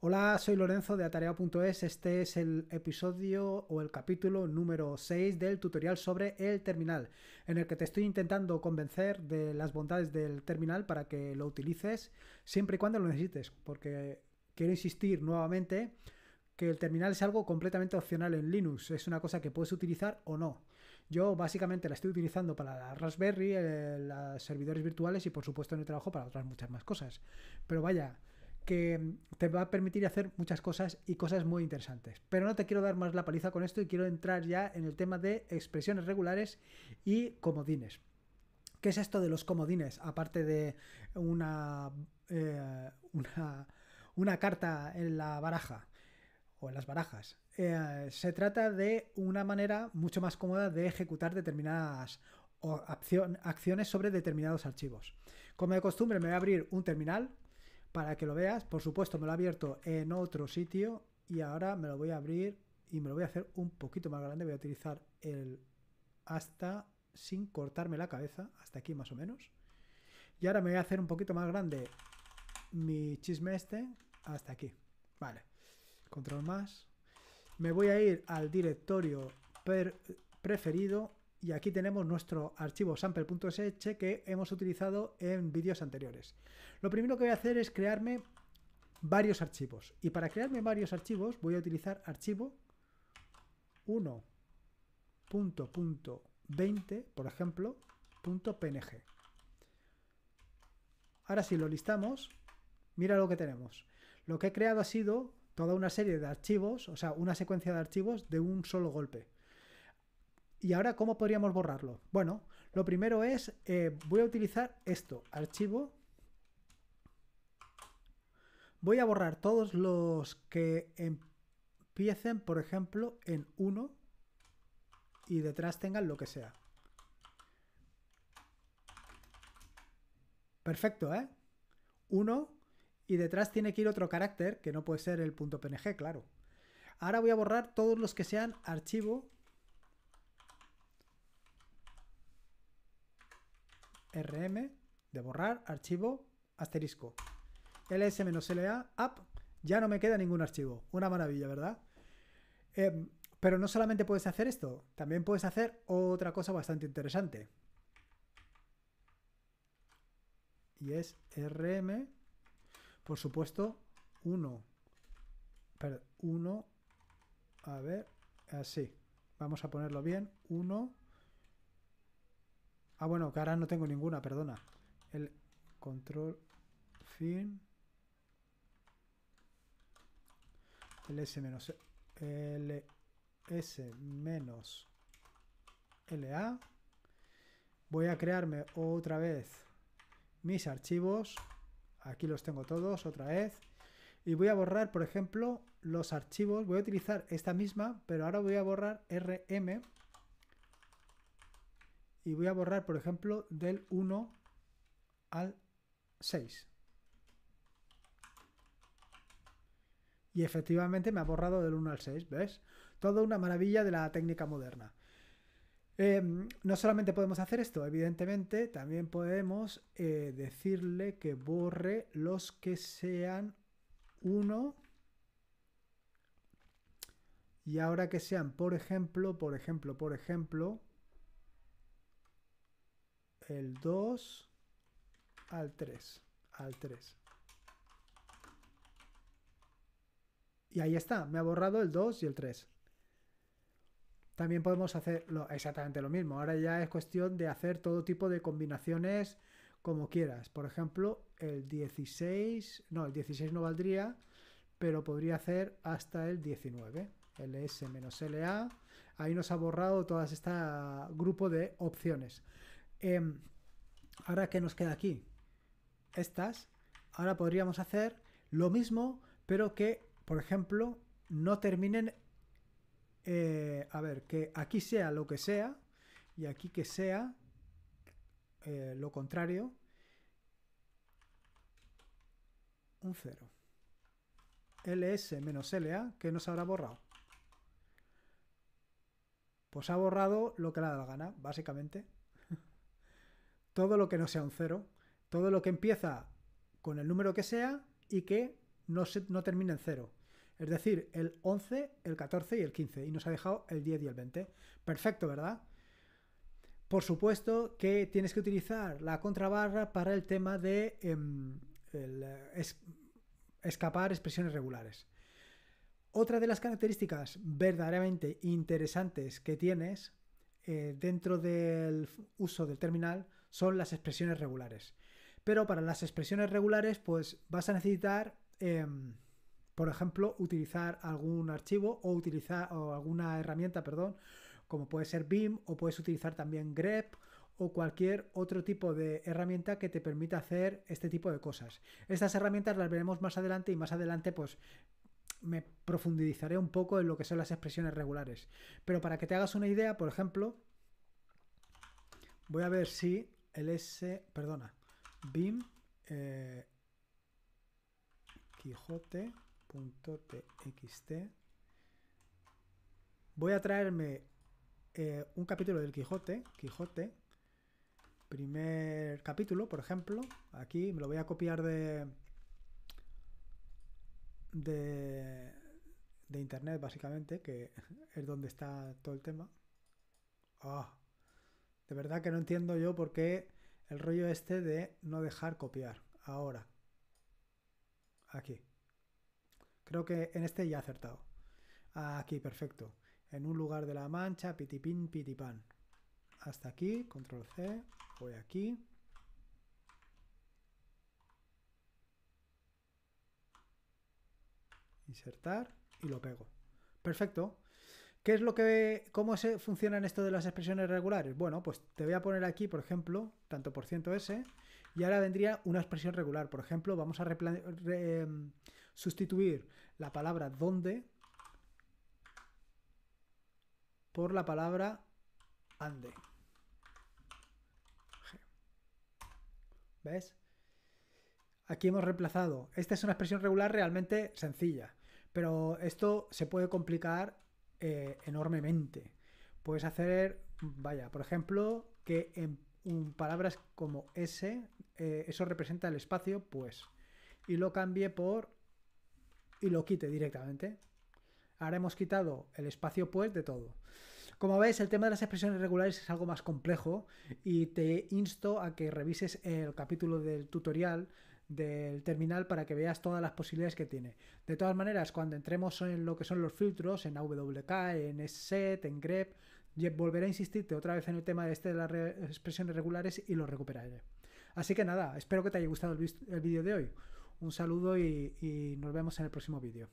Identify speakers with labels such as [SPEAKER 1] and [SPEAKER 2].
[SPEAKER 1] Hola, soy Lorenzo de atarea.es. Este es el episodio o el capítulo número 6 del tutorial sobre el terminal, en el que te estoy intentando convencer de las bondades del terminal para que lo utilices siempre y cuando lo necesites, porque quiero insistir nuevamente que el terminal es algo completamente opcional en Linux, es una cosa que puedes utilizar o no. Yo básicamente la estoy utilizando para la Raspberry, eh, los servidores virtuales y por supuesto en el trabajo para otras muchas más cosas. Pero vaya, que te va a permitir hacer muchas cosas y cosas muy interesantes. Pero no te quiero dar más la paliza con esto y quiero entrar ya en el tema de expresiones regulares y comodines. ¿Qué es esto de los comodines? Aparte de una, eh, una, carta en la baraja o en las barajas. Eh, se trata de una manera mucho más cómoda de ejecutar determinadas acciones sobre determinados archivos. Como de costumbre, me voy a abrir un terminal para que lo veas. Por supuesto, me lo ha abierto en otro sitio y ahora me lo voy a abrir y me lo voy a hacer un poquito más grande. Voy a utilizar el hasta sin cortarme la cabeza, hasta aquí más o menos. Y ahora me voy a hacer un poquito más grande mi chisme este hasta aquí. Vale. Control más. Me voy a ir al directorio preferido y aquí tenemos nuestro archivo sample.sh que hemos utilizado en vídeos anteriores. Lo primero que voy a hacer es crearme varios archivos y para crearme varios archivos voy a utilizar archivo 1.20, por ejemplo, .png. Ahora si lo listamos, mira lo que tenemos. Lo que he creado ha sido toda una serie de archivos, o sea, una secuencia de archivos de un solo golpe. ¿Y ahora cómo podríamos borrarlo? Bueno, lo primero es, eh, voy a utilizar esto, archivo. Voy a borrar todos los que empiecen, por ejemplo, en 1 y detrás tengan lo que sea. Perfecto, ¿eh? 1 y detrás tiene que ir otro carácter, que no puede ser el punto .png, claro. Ahora voy a borrar todos los que sean archivo rm de borrar archivo asterisco ls-la app ya no me queda ningún archivo. Una maravilla, ¿verdad? Em, pero no solamente puedes hacer esto, también puedes hacer otra cosa bastante interesante. Y es rm, por supuesto, 1. 1, a ver, así. Vamos a ponerlo bien. 1. Ah, bueno, que ahora no tengo ninguna, perdona. El control fin. El S menos S menos LA. Voy a crearme otra vez mis archivos. Aquí los tengo todos otra vez. Y voy a borrar, por ejemplo, los archivos. Voy a utilizar esta misma, pero ahora voy a borrar RM y voy a borrar, por ejemplo, del 1 al 6. Y efectivamente me ha borrado del 1 al 6, ¿ves? Toda una maravilla de la técnica moderna. Em, no solamente podemos hacer esto, evidentemente, también podemos eh, decirle que borre los que sean 1 y ahora que sean, por ejemplo, por ejemplo, por ejemplo, el 2 al 3. Al 3. Y ahí está, me ha borrado el 2 y el 3. También podemos hacer exactamente lo mismo. Ahora ya es cuestión de hacer todo tipo de combinaciones como quieras. Por ejemplo, el 16, no, el 16 no valdría, pero podría hacer hasta el 19. LS-LA. Ahí nos ha borrado todo este grupo de opciones. Em, ahora, que nos queda aquí? Estas. Ahora podríamos hacer lo mismo, pero que, por ejemplo, no terminen... Eh, a ver, que aquí sea lo que sea y aquí que sea eh, lo contrario. Un cero LS menos LA, que nos habrá borrado? Pues ha borrado lo que le da la gana, básicamente todo lo que no sea un cero, todo lo que empieza con el número que sea y que no, termina en cero. Es decir, el 11, el 14 y el 15. Y nos ha dejado el 10 y el 20. Perfecto, ¿verdad? Por supuesto que tienes que utilizar la contrabarra para el tema de em, eh, escapar expresiones regulares. Otra de las características verdaderamente interesantes que tienes eh, dentro del uso del terminal son las expresiones regulares. Pero para las expresiones regulares, pues vas a necesitar, em, por ejemplo, utilizar algún archivo o utilizar o alguna herramienta, perdón, como puede ser BIM o puedes utilizar también grep o cualquier otro tipo de herramienta que te permita hacer este tipo de cosas. Estas herramientas las veremos más adelante y más adelante pues me profundizaré un poco en lo que son las expresiones regulares. Pero para que te hagas una idea, por ejemplo, voy a ver si LS, perdona, BIM eh, Quijote.txt. Voy a traerme eh, un capítulo del Quijote, Quijote, primer capítulo, por ejemplo, aquí me lo voy a copiar de, de, internet, básicamente, que es donde está todo el tema. Ah, de verdad que no entiendo yo por qué el rollo este de no dejar copiar. Ahora. Aquí. Creo que en este ya he acertado. Aquí, perfecto. En un lugar de la mancha, pitipín, pitipán. Hasta aquí, control C, voy aquí. Insertar y lo pego. Perfecto. ¿Qué es lo que, cómo se funcionan esto de las expresiones regulares? Bueno, pues te voy a poner aquí, por ejemplo, tanto por ciento S, y ahora vendría una expresión regular. Por ejemplo, vamos a em, sustituir la palabra donde por la palabra ande. ¿Ves? Aquí hemos reemplazado. Esta es una expresión regular realmente sencilla, pero esto se puede complicar eh, enormemente. Puedes hacer, vaya, por ejemplo, que en, palabras como ese eh, eso representa el espacio, pues, y lo cambie por, y lo quite directamente. Ahora hemos quitado el espacio pues de todo. Como veis, el tema de las expresiones regulares es algo más complejo y te insto a que revises el capítulo del tutorial del terminal para que veas todas las posibilidades que tiene. De todas maneras, cuando entremos en lo que son los filtros, en AWK, en SET, en grep, volveré a insistirte otra vez en el tema de este de las expresiones regulares y lo recuperaré. Así que nada, espero que te haya gustado el vídeo de hoy. Un saludo y nos vemos en el próximo vídeo.